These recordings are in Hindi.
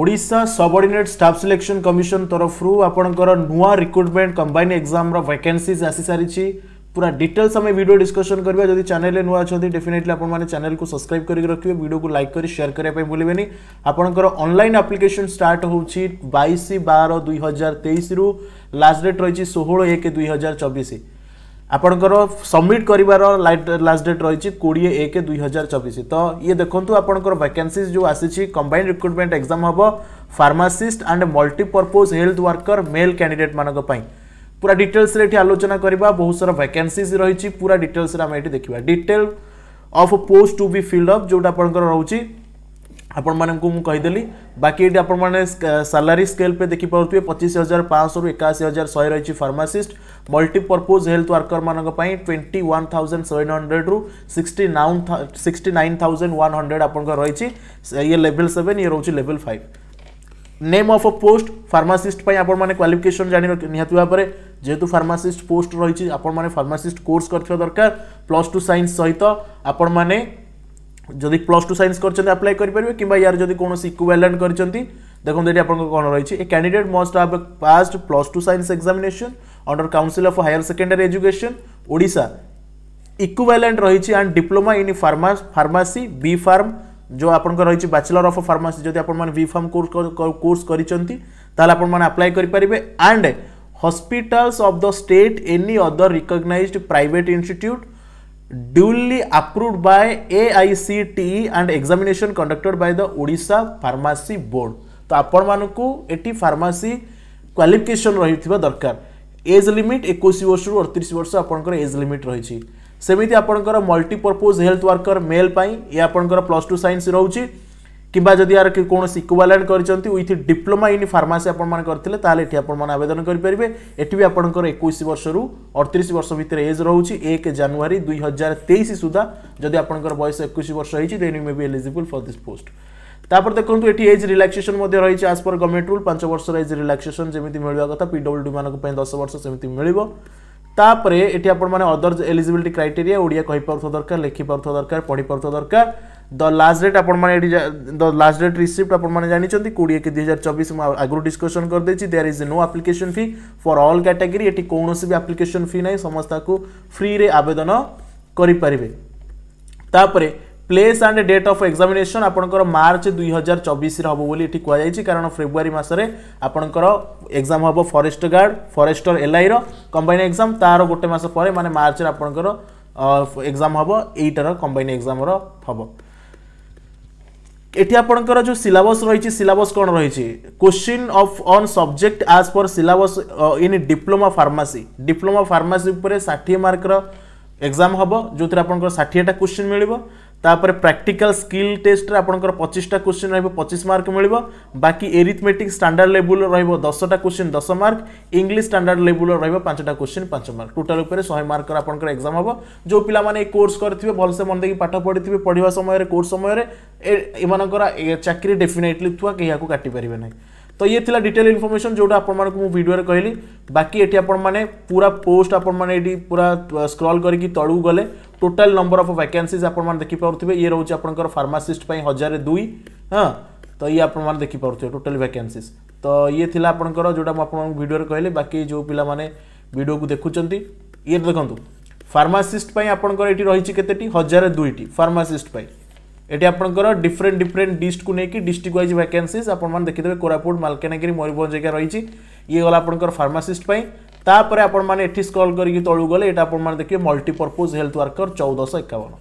Odisha subordinate staff selection commission ତରଫରୁ ଆପଣଙ୍କର ନୂଆ ରିକ୍ରୁଟମେଣ୍ଟ କମ୍ବାଇନ୍ ଏକ୍ଜାମ୍ର ଭ୍ୟାକେନ୍ସିଜ୍ ଆସିସାରିଛି ପୁରା ଡିଟେଲ୍ସ ଆମେ ଭିଡ଼ିଓ ଡିସ୍କସନ୍ କରିବା ଯଦି ଚ୍ୟାନେଲରେ ନୂଆ ଅଛନ୍ତି ଡେଫିନେଟଲି ଆପଣମାନେ ଚ୍ୟାନେଲକୁ ସବସ୍କ୍ରାଇବ୍ କରିକି ରଖିବେ ଭିଡ଼ିଓକୁ ଲାଇକ୍ କରି ସେୟାର କରିବା ପାଇଁ ଭୁଲିବେନି ଆପଣଙ୍କର ଅନଲାଇନ୍ ଆପ୍ଲିକେସନ୍ ଷ୍ଟାର୍ଟ ହେଉଛି ବାଇଶ ବାର ଦୁଇ ହଜାର ତେଇଶରୁ ଲାଷ୍ଟ ଡେଟ୍ ରହିଛି ଷୋହଳ ଏକ ଦୁଇ ହଜାର ଚବିଶ ଆପଣଙ୍କର ସବମିଟ୍ କରିବାର ଲାଷ୍ଟ ଡେଟ୍ ରହିଛି କୋଡ଼ିଏ ଏକ ଦୁଇ ହଜାର ଚବିଶ ତ ଇଏ ଦେଖନ୍ତୁ ଆପଣଙ୍କର ଭ୍ୟାକେନ୍ସିଜ୍ ଯେଉଁ ଆସିଛି କମ୍ବାଇନ୍ ରିକ୍ରୁଟମେଣ୍ଟ ଏକ୍ଜାମ୍ ହେବ pharmacist and multipurpose health worker male କ୍ୟାଣ୍ଡିଡେଟ୍ମାନଙ୍କ ପାଇଁ ପୁରା ଡିଟେଲ୍ସରେ ଏଠି ଆଲୋଚନା କରିବା ବହୁତ ସାରା ଭ୍ୟାକେନ୍ସିଜ୍ ରହିଛି ପୁରା ଡିଟେଲ୍ସରେ ଆମେ ଏଠି ଦେଖିବା detail of post to be filled up ଯେଉଁଟା ଆପଣଙ୍କର ରହୁଛି आपण मानक मुदेली बाकी ये आपलारी स्केल पे देखिपे पचीस हजार पाँच रु एकाशी हजार शहे रही फार्मासीस्ट मल्टीपर्पोज हेल्थ व्वर्कर मानों पर twenty one thousand seven hundred रु सिक्सटी नाइन था सिक्सटी नाइन थाउजेंड ये लेवल सेवेन ये रोचे level five name of post pharmacist आपने क्वाफिकेसन जान निहत भाव में जेहतु फार्मासीस्ट पोस्ट रही आपने फार्मासीस्ट कोर्स कर दरकार प्लस टू सैंस सहित आपण যদি প্লস টু সাইন্স করছেন আপ্লাই করিপারে কিংবা ইয়ার যদি কোণী ইকুয়ালেন্ট করছেন দেখুন এটি আপনার কোণ রয়েছে a candidate must have passed plus two science examination under council of higher secondary education Odisha equivalent রয়েছে and diploma in pharma pharmacy B pharm जो आपंकर रही बैचलर अफ फार्मासी जब आप भी फार्म कोर्स कर आप्लाय करेंगे and hospitals of the state any other recognise private institute duly approved by AICTE and examination conducted by the Odisha Pharmacy Board. तो आपण मानू ये फार्मासी क्वाफिकेसन रही दरकार एज लिमिट एक वर्ष रु अड़तीस वर्ष आपंकर एज लिमिट रही सेमती आपंकर मल्टीपर्पोज हेल्थ वर्कर मेल पर आपंकर प्लस टू सैंस रोचे কিংবা যদি আর কোণী ইকুয়ালেন্ট করছেন উইথ ডিপ্লোমা ইন ফার্মাসি আপনার করলে তাহলে এটি আপনার আবেদন করে এটি বি আপনার একুশ বর্ষর অড়তিশ বর্ষ ভিতরে এজ রয়েছে এক জানুয়ারি দুই হাজার তেইশ সুদ্ধা যদি আপনার বয়স একুশ বর্ষ হয়েছে then you may be eligible for this post তারপরে দেখুন এটি এজ রিলাক্সেসন রয়েছে আজ পর গভর্নমেন্ট রুল পাঁচ বর্ষর এজ রিলাক্সেসন যেমি মিলবা কথা পিডব্লুডি মানুষ দশ বর্ষ সেমি মিলব তাপরে এটি আপনার অদর এলিজিবিলিটি ক্রাইটেরিয়া ওড়িয়া কহিপার দরকার লেখিপার দরকার পড়িপার দরকার द लास्ट डेट आपड़ी द लास्ट डेट रिसीप्ट आपने जानते कोड़े कि दुई हजार चबीश मुझे आगु डिस्कसन करदे there is no application fee for all category ये कौन भी आप्लिकेसन फी ना समस्त को फ्री आवेदन करें place and date of examination আপনার মার্চ দুই হাজার চবিশে হব বলে এটি কুযাই কারণ ফেব্রুয়ারি মাসে আপনার এক্সাম হব ফরেস্ট গার্ড ফরেস্টর এলআইর কম্বাইন এক্সাম তার গোটে মাস পরে মানে মার্চরে আপনার এক্সাম হব এইটার কম্বাইন এক্সামর হব এটি আপনার যে সিলাবস রয়েছে সিলাবস কোণ রয়েছে কোশ্চিন অফ অন সবজেক্ট আজ পর syllabus in diploma pharmacy diploma pharmacy উপরে ষাঠিয়ে মার্কর এক্সাম হব যে আপনার ষাঠিয়েটা কোশ্চিন মিলব ຕາ પર પ્રેક્ટિકલ સ્કિલ ટેસ્ટ આપણકો 25 ટા ક્વેશ્ચન રઈબો 25 માર્ક મિલબો બાકી અરિથમેટિક સ્ટાન્ડર્ડ લેવલ રઈબો 10 ટા question 10 mark English standard level રઈબો 5 ટા ક્વેશ્ચન 5 માર્ક ટોટલ ઉપર 100 માર્ક પર આપણકો એક્ઝામ હબો જો પિલા મને કોર્સ કરતિવે બોલસે મન દેકી પાઠો પડીતિવે પડીવા સમયરે કોર્સ સમયરે એ મને કોરા એ ચક્રી ડીફિનેટલી તુઆ કેયા કો કાટી પરિબે નહીં तो ये थिला डिटेल इनफर्मेशन जो आपमनक कहली बाकी ये आपन माने पूरा पोस्ट आपन पूरा स्क्रल करके तळू गले टोटल नंबर अफ वैकेंसीज आप देखिपे ये रहउछ आपनकर फार्मासिस्ट पई 1002 हां तो ये आपन माने देखि पाउथिबे तो ये थिला आपनकर जोटा मु आपन बाकी जो पिला माने वीडियो को देखुचंती ये देखंतु फार्मासिस्ट पई रही एटी रहिछि केतेटी 1002 टी এটি আপনার ডিফরেন্ট ডিফরেন্ট ডিস্ট্রিক্ট নেই ডিস্ট্রিক্ট ওয়াইজ ভ্যাকেন্সিজ আপনার দেখিদেবে কোরাপুট মালকানগিরি ময়ূরভঞ্জ জায়গা রয়েছে ইয়ে গলা আপনার ফার্মাসিস্ট পাই তাপরে আপনার এটি স্কল করি তলু গলে এটা আপনার দেখবে মল্টিপর্পোজ হেলথ ওয়ার্কর চৌদশ একাবন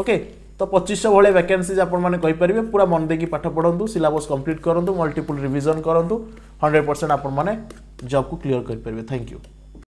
ওকে তো পঁচিশশো ভাই ভ্যাকেন্সিজ আপনার কইপারে পুরা মন দিয়ে পাঠ পড়ু সিলাবস কমপ্লিট করতু মল্টিপুল রিভিজন করতু হন্ড্রেড পরসেন্ট আপনার জবকু ক্লিয়ার করে থ্যাংক ইউ